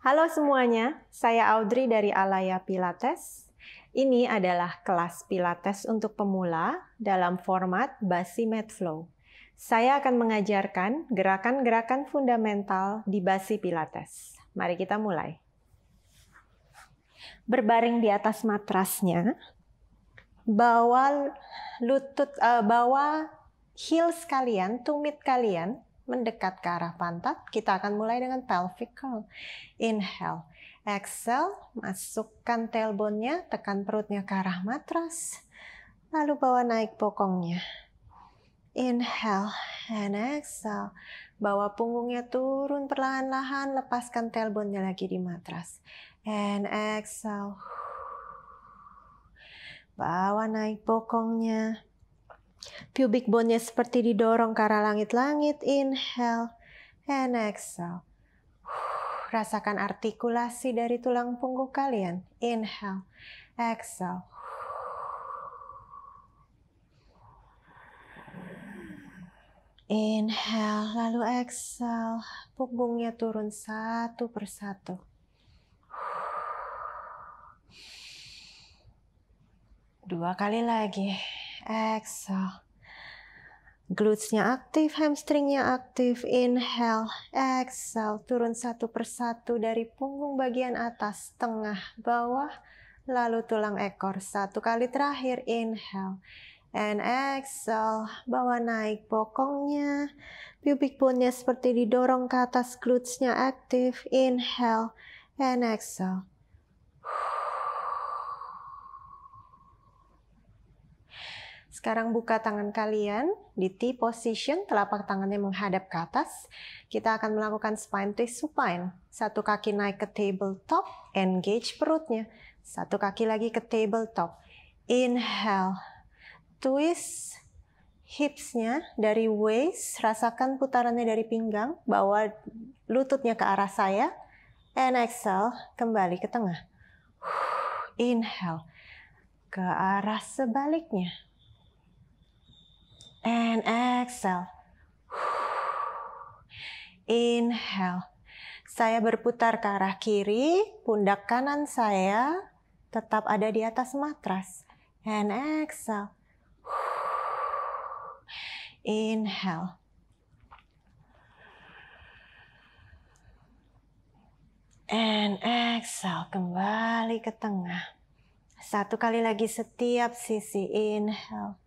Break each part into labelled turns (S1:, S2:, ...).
S1: Halo semuanya, saya Audrey dari Alaya Pilates. Ini adalah kelas Pilates untuk pemula dalam format Basi Mat Flow. Saya akan mengajarkan gerakan-gerakan fundamental di Basi Pilates. Mari kita mulai. Berbaring di atas matrasnya, bawa lutut, eh, bawa heels kalian, tumit kalian mendekat ke arah pantat. Kita akan mulai dengan pelvic curl. Inhale. Exhale, masukkan tailbone-nya, tekan perutnya ke arah matras. Lalu bawa naik bokongnya. Inhale and exhale. Bawa punggungnya turun perlahan-lahan, lepaskan tailbone-nya lagi di matras. And exhale. Bawa naik bokongnya. Pubic bone-nya seperti didorong ke arah langit-langit. Inhale and exhale. rasakan artikulasi dari tulang punggung kalian. Inhale, exhale. Inhale, lalu exhale. Punggungnya turun satu persatu. Dua kali lagi exhale. Glutesnya aktif, hamstringnya aktif. Inhale, exhale. Turun satu persatu dari punggung bagian atas, tengah, bawah, lalu tulang ekor. Satu kali terakhir, inhale. And exhale, bawa naik bokongnya, pubic bone-nya seperti didorong ke atas, glutesnya aktif, inhale, and exhale. Sekarang buka tangan kalian di T position, telapak tangannya menghadap ke atas. Kita akan melakukan spine twist supine. Satu kaki naik ke tabletop, engage perutnya. Satu kaki lagi ke tabletop. Inhale, twist hipsnya dari waist, rasakan putarannya dari pinggang, bawa lututnya ke arah saya. And exhale, kembali ke tengah. Inhale, ke arah sebaliknya and exhale. Inhale. Saya berputar ke arah kiri, pundak kanan saya tetap ada di atas matras. And exhale. Inhale. And exhale, kembali ke tengah. Satu kali lagi setiap sisi, inhale.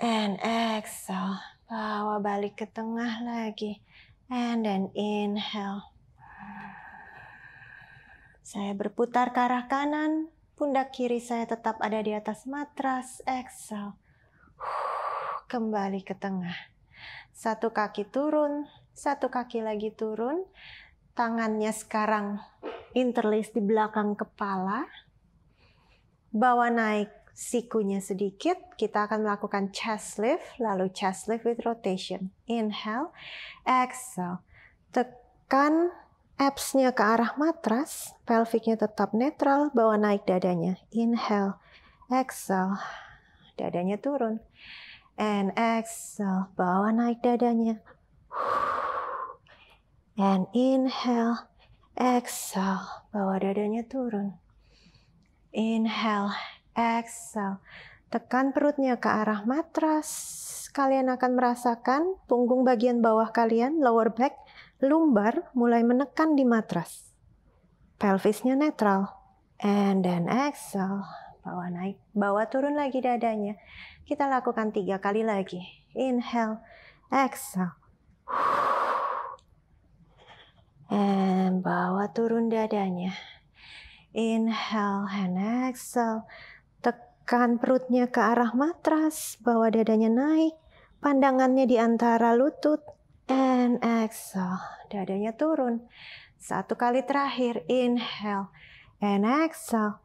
S1: And exhale. Bawa balik ke tengah lagi. And then inhale. Saya berputar ke arah kanan. Pundak kiri saya tetap ada di atas matras. Exhale. Kembali ke tengah. Satu kaki turun. Satu kaki lagi turun. Tangannya sekarang interlace di belakang kepala. Bawa naik sikunya sedikit, kita akan melakukan chest lift, lalu chest lift with rotation. Inhale, exhale. Tekan abs-nya ke arah matras, pelviknya tetap netral, bawa naik dadanya. Inhale, exhale. Dadanya turun. And exhale, bawa naik dadanya. And inhale, exhale, bawa dadanya turun. Inhale, Exhale. Tekan perutnya ke arah matras. Kalian akan merasakan punggung bagian bawah kalian, lower back, lumbar mulai menekan di matras. Pelvisnya netral. And then exhale. Bawah naik, bawah turun lagi dadanya. Kita lakukan tiga kali lagi. Inhale, exhale. And bawah turun dadanya. Inhale and exhale. Arahkan perutnya ke arah matras, bawa dadanya naik, pandangannya di antara lutut, and exhale. Dadanya turun. Satu kali terakhir, inhale, and exhale.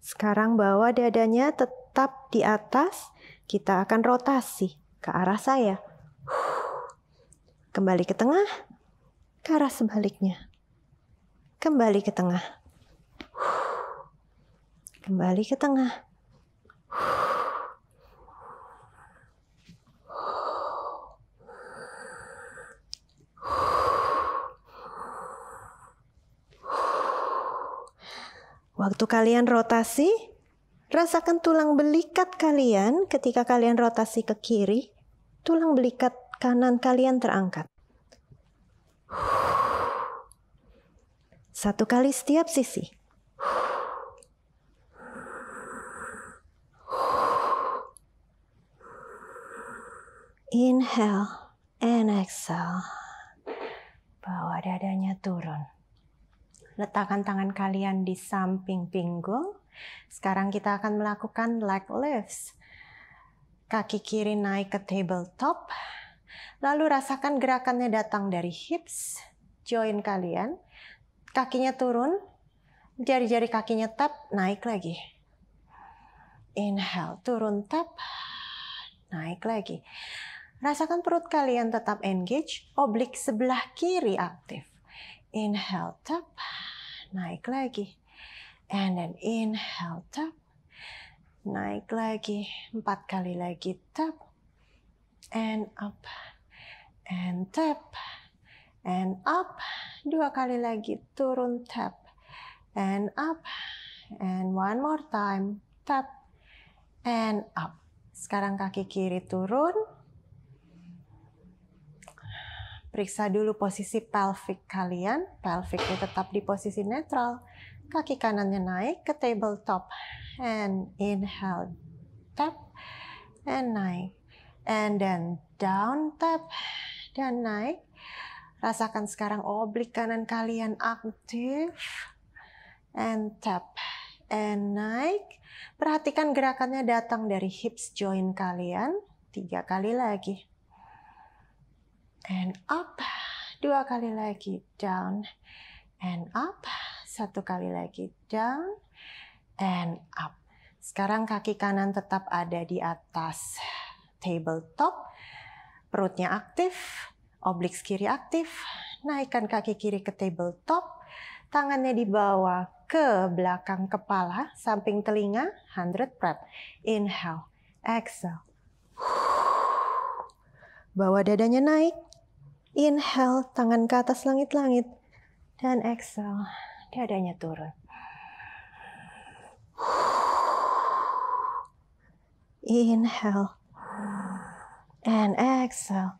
S1: Sekarang bawa dadanya tetap di atas, kita akan rotasi ke arah saya. Kembali ke tengah, ke arah sebaliknya. Kembali ke tengah Kembali ke tengah. Waktu kalian rotasi, rasakan tulang belikat kalian ketika kalian rotasi ke kiri, tulang belikat kanan kalian terangkat. Satu kali setiap sisi. Inhale and exhale. Bawa dadanya turun. Letakkan tangan kalian di samping pinggul. Sekarang kita akan melakukan leg lifts. Kaki kiri naik ke tabletop. Lalu rasakan gerakannya datang dari hips. Join kalian. Kakinya turun. Jari-jari kakinya tap, naik lagi. Inhale, turun tap, naik lagi. Rasakan perut kalian tetap engage, oblik sebelah kiri aktif. Inhale tap, naik lagi. And then inhale tap, naik lagi. Empat kali lagi tap, and up, and tap, and up. Dua kali lagi turun tap, and up, and one more time tap, and up. Sekarang kaki kiri turun, Periksa dulu posisi pelvic kalian. Pelvicnya tetap di posisi netral. Kaki kanannya naik ke tabletop. And inhale, tap, and naik. And then down, tap, dan naik. Rasakan sekarang oblik kanan kalian aktif. And tap, and naik. Perhatikan gerakannya datang dari hips joint kalian. Tiga kali lagi and up. Dua kali lagi down and up. Satu kali lagi down and up. Sekarang kaki kanan tetap ada di atas tabletop. Perutnya aktif, obliques kiri aktif. Naikkan kaki kiri ke tabletop. Tangannya dibawa ke belakang kepala, samping telinga, 100 prep. Inhale, exhale. Bawa dadanya naik, Inhale, tangan ke atas langit-langit. Dan exhale, dadanya turun. Inhale. And exhale.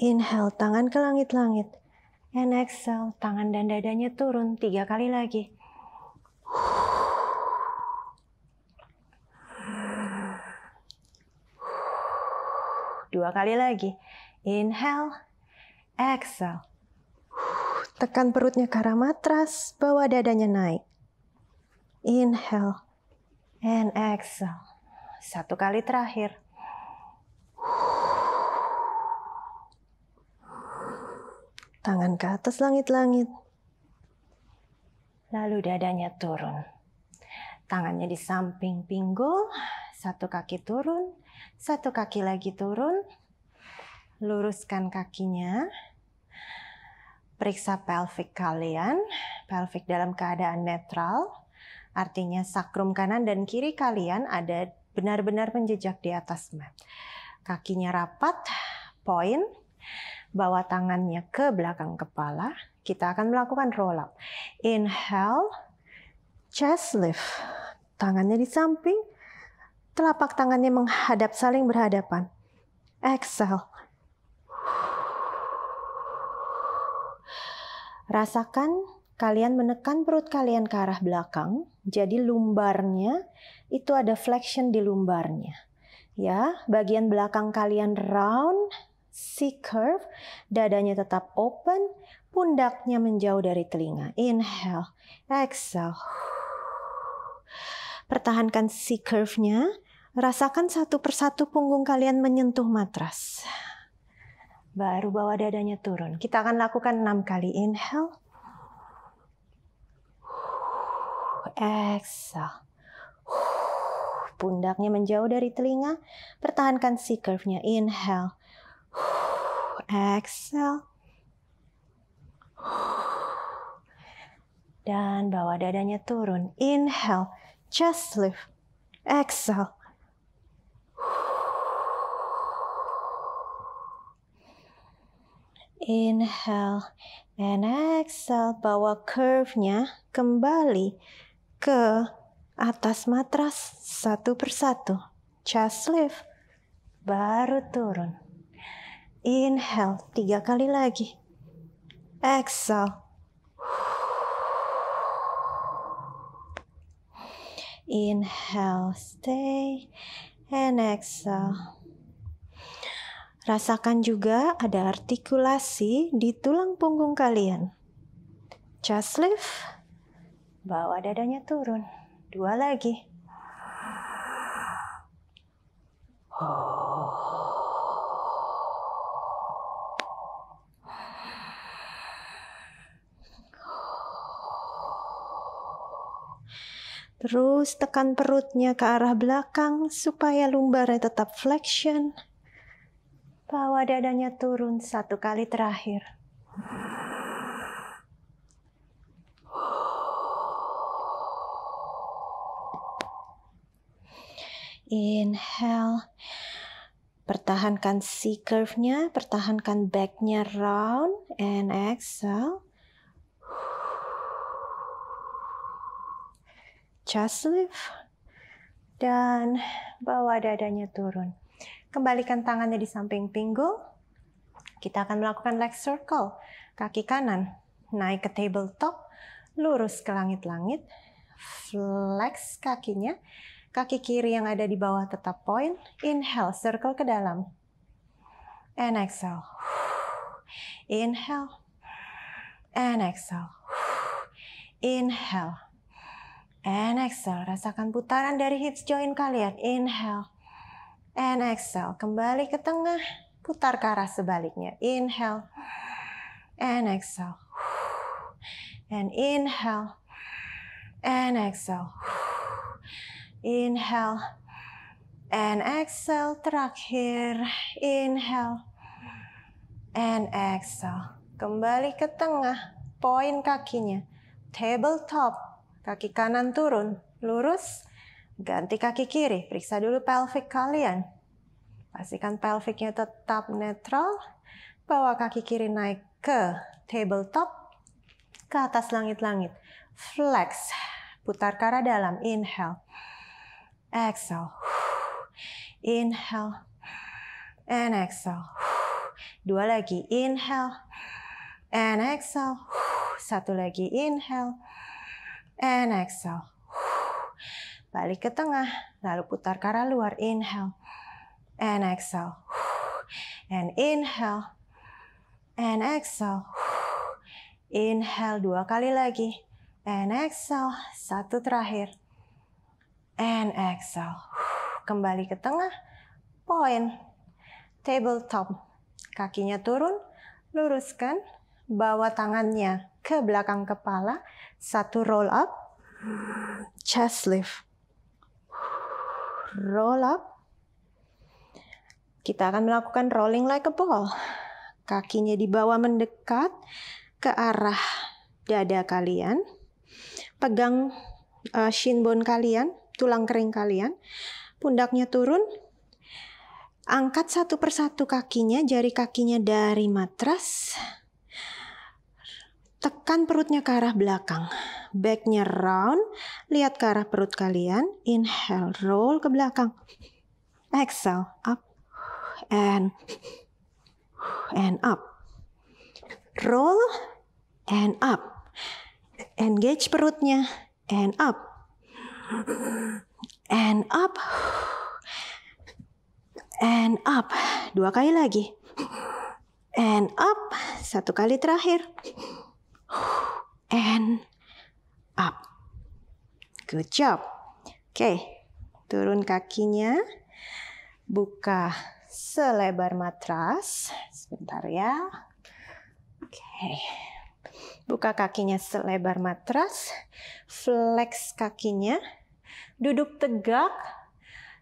S1: Inhale, tangan ke langit-langit. And exhale, tangan dan dadanya turun tiga kali lagi. Dua kali lagi. Inhale, exhale. Tekan perutnya ke arah matras, bawa dadanya naik. Inhale, and exhale. Satu kali terakhir. Tangan ke atas langit-langit. Lalu dadanya turun. Tangannya di samping pinggul, satu kaki turun, satu kaki lagi turun, luruskan kakinya. Periksa pelvic kalian, pelvic dalam keadaan netral, artinya sakrum kanan dan kiri kalian ada benar-benar menjejak di atas mat. Kakinya rapat, point, bawa tangannya ke belakang kepala. Kita akan melakukan roll up. Inhale, chest lift. Tangannya di samping, Telapak tangannya menghadap saling berhadapan. Exhale. Rasakan kalian menekan perut kalian ke arah belakang. Jadi lumbarnya itu ada flexion di lumbarnya. Ya, bagian belakang kalian round, C curve, dadanya tetap open, pundaknya menjauh dari telinga. Inhale, exhale. Pertahankan C curve-nya Rasakan satu persatu punggung kalian menyentuh matras. Baru bawa dadanya turun. Kita akan lakukan enam kali. Inhale. Exhale. Pundaknya menjauh dari telinga. Pertahankan C curve-nya. Inhale. Exhale. Dan bawa dadanya turun. Inhale. Chest lift. Exhale Inhale and exhale, bawa curve-nya kembali ke atas matras satu persatu. Chest lift, baru turun. Inhale, tiga kali lagi. Exhale. Inhale, stay, and exhale. Rasakan juga ada artikulasi di tulang punggung kalian. Chest lift, bawa dadanya turun. Dua lagi. Terus tekan perutnya ke arah belakang supaya lumbarnya tetap flexion. Bawa dadanya turun satu kali terakhir. Inhale. Pertahankan C curve-nya, pertahankan back-nya round and exhale. Chest lift dan bawa dadanya turun. Kembalikan tangannya di samping pinggul. Kita akan melakukan leg circle. Kaki kanan naik ke tabletop, lurus ke langit-langit. Flex kakinya. Kaki kiri yang ada di bawah tetap point. Inhale, circle ke dalam. And exhale. Inhale. And exhale. Inhale. And exhale. Rasakan putaran dari hips join kalian. Inhale. And exhale, kembali ke tengah. Putar ke arah sebaliknya. Inhale. And exhale. And inhale. And exhale. Inhale. And exhale. Terakhir. Inhale. And exhale. Kembali ke tengah. Poin kakinya. Tabletop. Kaki kanan turun. Lurus. Ganti kaki kiri, periksa dulu pelvic kalian. Pastikan pelviknya tetap netral. Bawa kaki kiri naik ke tabletop, ke atas langit-langit. Flex, putar ke arah dalam. Inhale, exhale. Inhale, and exhale. Dua lagi, inhale, and exhale. Satu lagi, inhale, and exhale. Balik ke tengah, lalu putar ke arah luar. Inhale, and exhale. And inhale, and exhale. Inhale dua kali lagi. And exhale, satu terakhir. And exhale. Kembali ke tengah, point, tabletop. Kakinya turun, luruskan, bawa tangannya ke belakang kepala, satu roll up, chest lift roll up. Kita akan melakukan rolling like a ball. Kakinya di bawah mendekat ke arah dada kalian. Pegang uh, shin bone kalian, tulang kering kalian. Pundaknya turun. Angkat satu persatu kakinya, jari kakinya dari matras. Tekan perutnya ke arah belakang. Backnya round. Lihat ke arah perut kalian. Inhale, roll ke belakang. Exhale, up and and up. Roll and up. Engage perutnya and up. And up. And up. Dua kali lagi. And up. Satu kali terakhir and up. Good job. Oke, turun kakinya. Buka selebar matras. Sebentar ya. Oke. Buka kakinya selebar matras. Flex kakinya. Duduk tegak.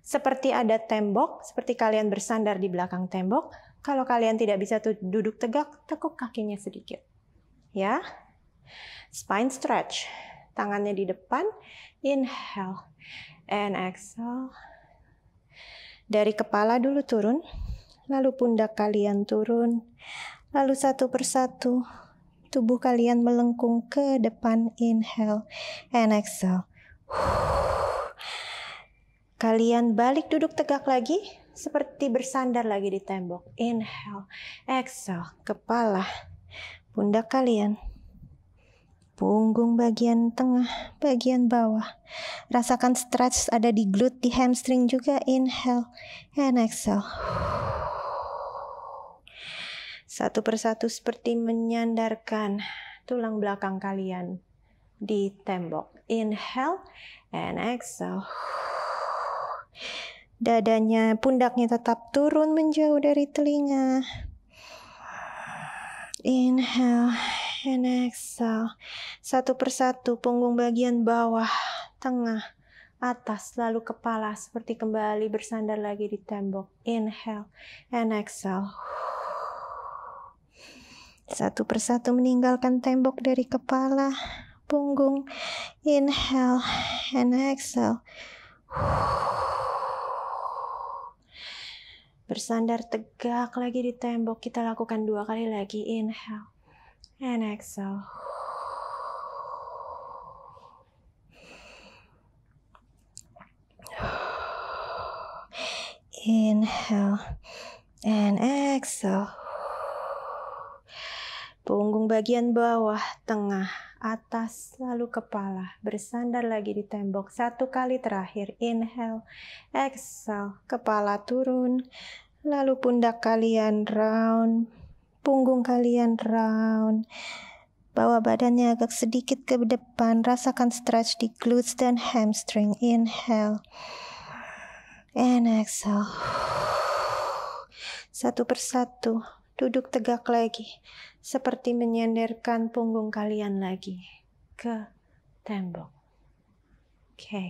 S1: Seperti ada tembok, seperti kalian bersandar di belakang tembok. Kalau kalian tidak bisa duduk tegak, tekuk kakinya sedikit. Ya. Spine stretch. Tangannya di depan. Inhale. And exhale. Dari kepala dulu turun. Lalu pundak kalian turun. Lalu satu persatu. Tubuh kalian melengkung ke depan. Inhale. And exhale. Kalian balik duduk tegak lagi, seperti bersandar lagi di tembok. Inhale, exhale, kepala, pundak kalian, punggung bagian tengah, bagian bawah. Rasakan stretch ada di glute, di hamstring juga. Inhale and exhale. Satu persatu seperti menyandarkan tulang belakang kalian di tembok. Inhale and exhale. Dadanya, pundaknya tetap turun menjauh dari telinga. Inhale and exhale. Satu persatu punggung bagian bawah, tengah, atas, lalu kepala seperti kembali bersandar lagi di tembok. Inhale and exhale. Satu persatu meninggalkan tembok dari kepala, punggung. Inhale and exhale. Bersandar tegak lagi di tembok, kita lakukan dua kali lagi. Inhale. And exhale. Inhale and exhale. Punggung bagian bawah, tengah, atas, lalu kepala. Bersandar lagi di tembok. Satu kali terakhir. Inhale, exhale. Kepala turun. Lalu pundak kalian round punggung kalian round. Bawa badannya agak sedikit ke depan, rasakan stretch di glutes dan hamstring. Inhale. And exhale. Satu persatu, duduk tegak lagi. Seperti menyandarkan punggung kalian lagi ke tembok. Oke. Okay.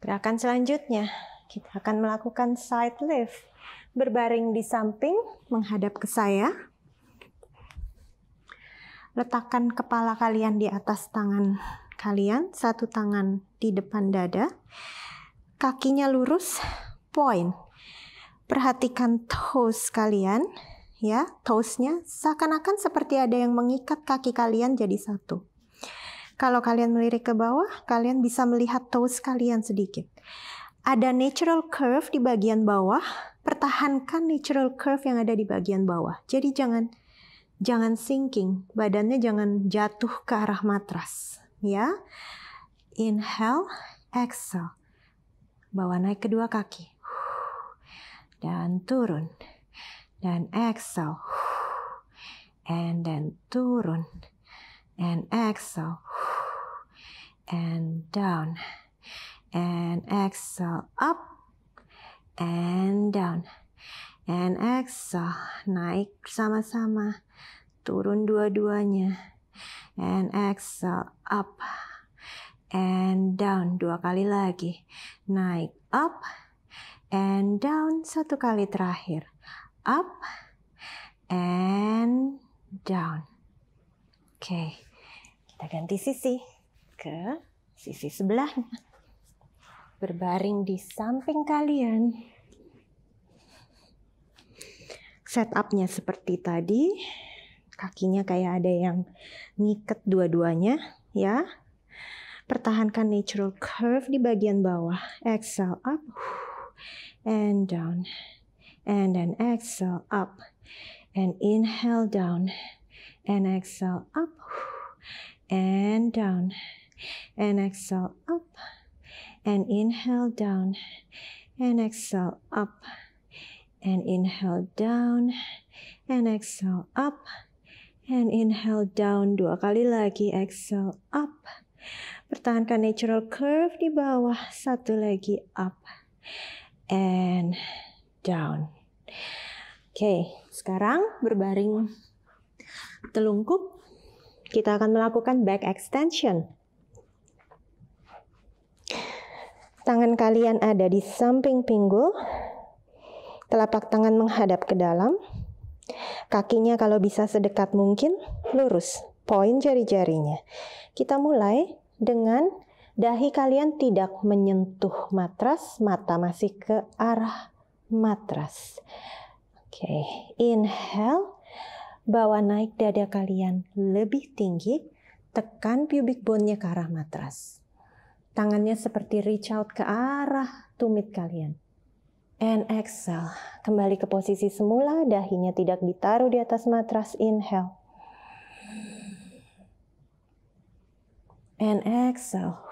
S1: Gerakan selanjutnya, kita akan melakukan side lift. Berbaring di samping, menghadap ke saya. Letakkan kepala kalian di atas tangan kalian, satu tangan di depan dada. Kakinya lurus, point. Perhatikan toes kalian, ya, toesnya seakan-akan seperti ada yang mengikat kaki kalian jadi satu. Kalau kalian melirik ke bawah, kalian bisa melihat toes kalian sedikit ada natural curve di bagian bawah, pertahankan natural curve yang ada di bagian bawah. Jadi jangan jangan sinking, badannya jangan jatuh ke arah matras, ya. Inhale, exhale. Bawa naik kedua kaki. Dan turun. Dan exhale. And then turun. And exhale. And down and exhale up and down and exhale naik sama sama turun dua-duanya and exhale up and down dua kali lagi naik up and down satu kali terakhir up and down oke okay. kita ganti sisi ke sisi sebelahnya berbaring di samping kalian. Setupnya seperti tadi, kakinya kayak ada yang ngiket dua-duanya ya. Pertahankan natural curve di bagian bawah. Exhale up and down. And then exhale up and inhale down. And exhale up and down. And exhale up and inhale down and exhale up and inhale down and exhale up and inhale down dua kali lagi exhale up pertahankan natural curve di bawah satu lagi up and down oke okay, sekarang berbaring telungkup kita akan melakukan back extension tangan kalian ada di samping pinggul, telapak tangan menghadap ke dalam, kakinya kalau bisa sedekat mungkin lurus, poin jari-jarinya. Kita mulai dengan dahi kalian tidak menyentuh matras, mata masih ke arah matras. Oke, okay. inhale, bawa naik dada kalian lebih tinggi, tekan pubic bone-nya ke arah matras. Tangannya seperti reach out ke arah tumit kalian. And exhale, kembali ke posisi semula, dahinya tidak ditaruh di atas matras, inhale. And exhale.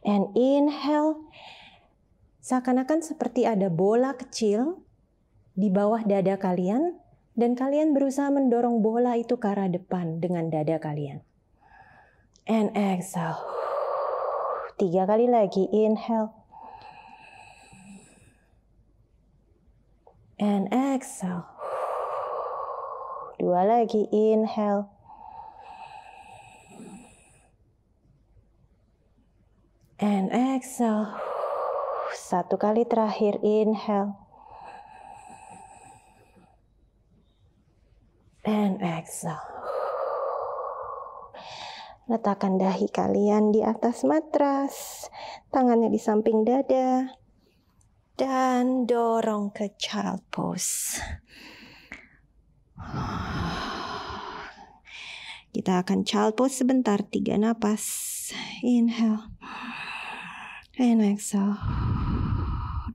S1: And inhale, seakan-akan seperti ada bola kecil di bawah dada kalian, dan kalian berusaha mendorong bola itu ke arah depan dengan dada kalian and exhale. Tiga kali lagi, inhale. And exhale. Dua lagi, inhale. And exhale. Satu kali terakhir, inhale. And exhale. Letakkan dahi kalian di atas matras, tangannya di samping dada, dan dorong ke child pose. Kita akan child pose sebentar, tiga napas. Inhale. And exhale.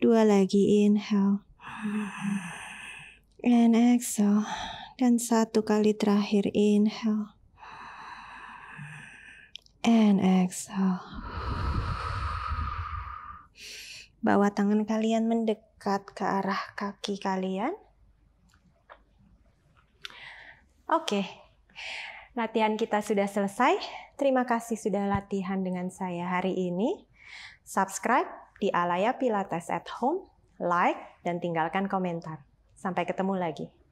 S1: Dua lagi, inhale. And exhale. Dan satu kali terakhir, inhale and exhale. Bawa tangan kalian mendekat ke arah kaki kalian. Oke, latihan kita sudah selesai. Terima kasih sudah latihan dengan saya hari ini. Subscribe di Alaya Pilates at Home, like, dan tinggalkan komentar. Sampai ketemu lagi.